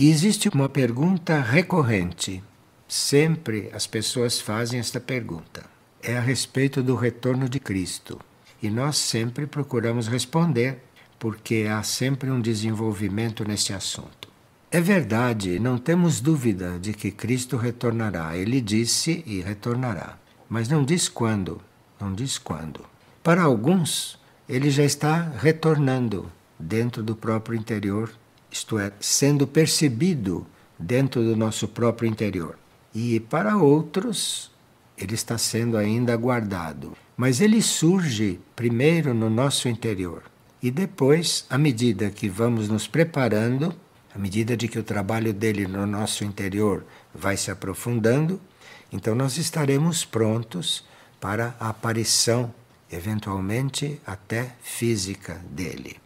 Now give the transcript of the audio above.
E existe uma pergunta recorrente. Sempre as pessoas fazem esta pergunta. É a respeito do retorno de Cristo. E nós sempre procuramos responder, porque há sempre um desenvolvimento nesse assunto. É verdade, não temos dúvida de que Cristo retornará. Ele disse e retornará. Mas não diz quando. Não diz quando. Para alguns, ele já está retornando dentro do próprio interior isto é, sendo percebido dentro do nosso próprio interior. E para outros, ele está sendo ainda guardado. Mas ele surge primeiro no nosso interior. E depois, à medida que vamos nos preparando, à medida de que o trabalho dele no nosso interior vai se aprofundando, então nós estaremos prontos para a aparição, eventualmente até física dele.